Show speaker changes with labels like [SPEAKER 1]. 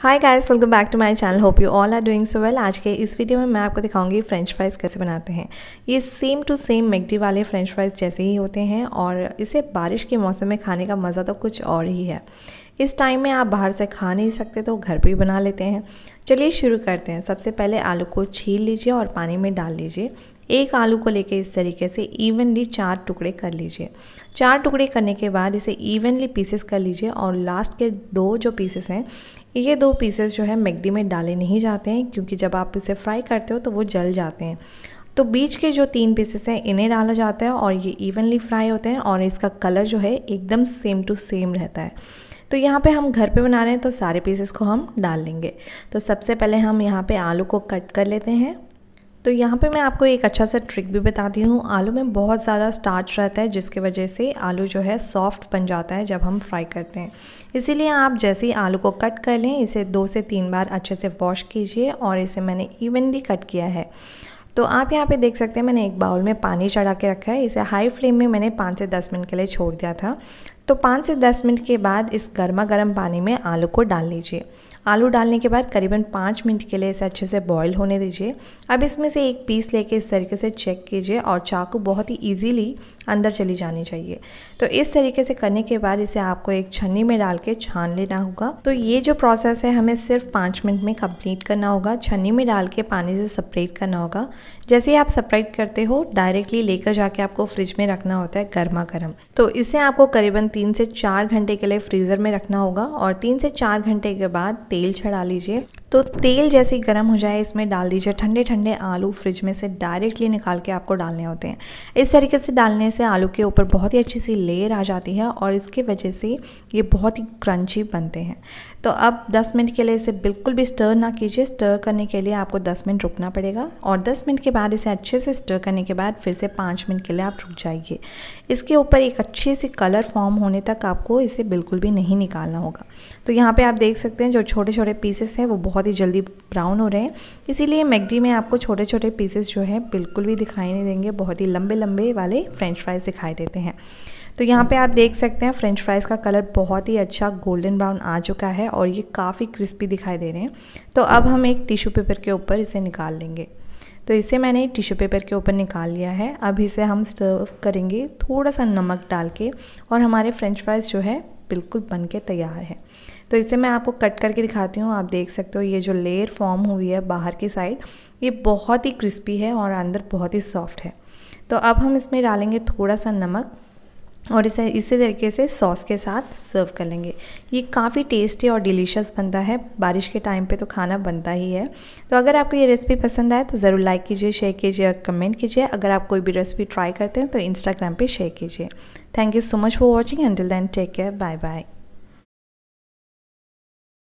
[SPEAKER 1] hi guys welcome back to my channel hope you all are doing so well आज के इस video में मैं आपको दिखाऊंगी फ्रेंच फ्राइज़ कैसे बनाते हैं ये सेम टू सेम मैगडी वाले फ्रेंच फ्राइज़ जैसे ही होते हैं और इसे बारिश के मौसम में खाने का मज़ा तो कुछ और ही है इस टाइम में आप बाहर से खा नहीं सकते तो घर पर ही बना लेते हैं चलिए शुरू करते हैं सबसे पहले आलू को छील लीजिए और पानी में डाल लीजिए एक आलू को लेके इस तरीके से इवनली चार टुकड़े कर लीजिए चार टुकड़े करने के बाद इसे इवनली पीसेस कर लीजिए और लास्ट के दो जो पीसेस हैं ये दो पीसेस जो है मैगडी में डाले नहीं जाते हैं क्योंकि जब आप इसे फ्राई करते हो तो वो जल जाते हैं तो बीच के जो तीन पीसेस हैं इन्हें डाला जाता है और ये इवनली फ्राई होते हैं और इसका कलर जो है एकदम सेम टू सेम रहता है तो यहाँ पे हम घर पे बना रहे हैं तो सारे पीसेस को हम डाल लेंगे तो सबसे पहले हम यहाँ पे आलू को कट कर लेते हैं तो यहाँ पे मैं आपको एक अच्छा सा ट्रिक भी बताती हूँ आलू में बहुत ज़्यादा स्टार्च रहता है जिसके वजह से आलू जो है सॉफ्ट बन जाता है जब हम फ्राई करते हैं इसीलिए आप जैसे ही आलू को कट कर लें इसे दो से तीन बार अच्छे से वॉश कीजिए और इसे मैंने इवनली कट किया है तो आप यहाँ पे देख सकते हैं मैंने एक बाउल में पानी चढ़ा के रखा है इसे हाई फ्लेम में मैंने पाँच से दस मिनट के लिए छोड़ दिया था तो पाँच से दस मिनट के बाद इस गर्मा गर्म पानी में आलू को डाल लीजिए आलू डालने के बाद करीबन पाँच मिनट के लिए इसे अच्छे से बॉयल होने दीजिए अब इसमें से एक पीस लेके इस तरीके से चेक कीजिए और चाकू बहुत ही ईजीली अंदर चली जानी चाहिए तो इस तरीके से करने के बाद इसे आपको एक छन्नी में डाल के छान लेना होगा तो ये जो प्रोसेस है हमें सिर्फ पाँच मिनट में कम्प्लीट करना होगा छन्नी में डाल के पानी से सपरेट करना होगा जैसे ही आप सपरेट करते हो डायरेक्टली लेकर जाके आपको फ्रिज में रखना होता है गर्मा गर्म तो इसे आपको करीबन तीन से चार घंटे के लिए फ्रीज़र में रखना होगा और तीन से चार घंटे के बाद तेल चढ़ा लीजिए तो तेल जैसे गर्म हो जाए इसमें डाल दीजिए ठंडे ठंडे आलू फ्रिज में से डायरेक्टली निकाल के आपको डालने होते हैं इस तरीके से डालने से आलू के ऊपर बहुत ही अच्छी सी लेयर आ जाती है और इसके वजह से ये बहुत ही क्रंची बनते हैं तो अब 10 मिनट के लिए इसे बिल्कुल भी स्टर ना कीजिए स्टर करने के लिए आपको 10 मिनट रुकना पड़ेगा और 10 मिनट के बाद इसे अच्छे से स्टर करने के बाद फिर से 5 मिनट के लिए आप रुक जाइए इसके ऊपर एक अच्छे से कलर फॉर्म होने तक आपको इसे बिल्कुल भी नहीं निकालना होगा तो यहाँ पर आप देख सकते हैं जो छोटे छोटे पीसेस हैं वो बहुत बहुत ही जल्दी ब्राउन हो रहे हैं इसीलिए मैगडी में आपको छोटे छोटे पीसेस जो है बिल्कुल भी दिखाई नहीं देंगे बहुत ही लंबे लंबे वाले फ्रेंच फ्राइज़ दिखाई देते हैं तो यहाँ पे आप देख सकते हैं फ्रेंच फ्राइज़ का कलर बहुत ही अच्छा गोल्डन ब्राउन आ चुका है और ये काफ़ी क्रिस्पी दिखाई दे रहे हैं तो अब हम एक टिशू पेपर के ऊपर इसे निकाल लेंगे तो इसे मैंने टिशू पेपर के ऊपर निकाल लिया है अब इसे हम सर्व करेंगे थोड़ा सा नमक डाल के और हमारे फ्रेंच फ्राइज़ जो है बिल्कुल बन के तैयार है तो इसे मैं आपको कट करके दिखाती हूँ आप देख सकते हो ये जो लेयर फॉर्म हुई है बाहर की साइड ये बहुत ही क्रिस्पी है और अंदर बहुत ही सॉफ्ट है तो अब हम इसमें डालेंगे थोड़ा सा नमक और इसे इसी तरीके से सॉस के साथ सर्व कर लेंगे ये काफ़ी टेस्टी और डिलीशियस बनता है बारिश के टाइम पे तो खाना बनता ही है तो अगर आपको ये रेसिपी पसंद आए तो ज़रूर लाइक कीजिए शेयर कीजिए और कमेंट कीजिए अगर आप कोई भी रेसिपी ट्राई करते हैं तो इंस्टाग्राम पे शेयर कीजिए thank you so much for watching and till then take care bye bye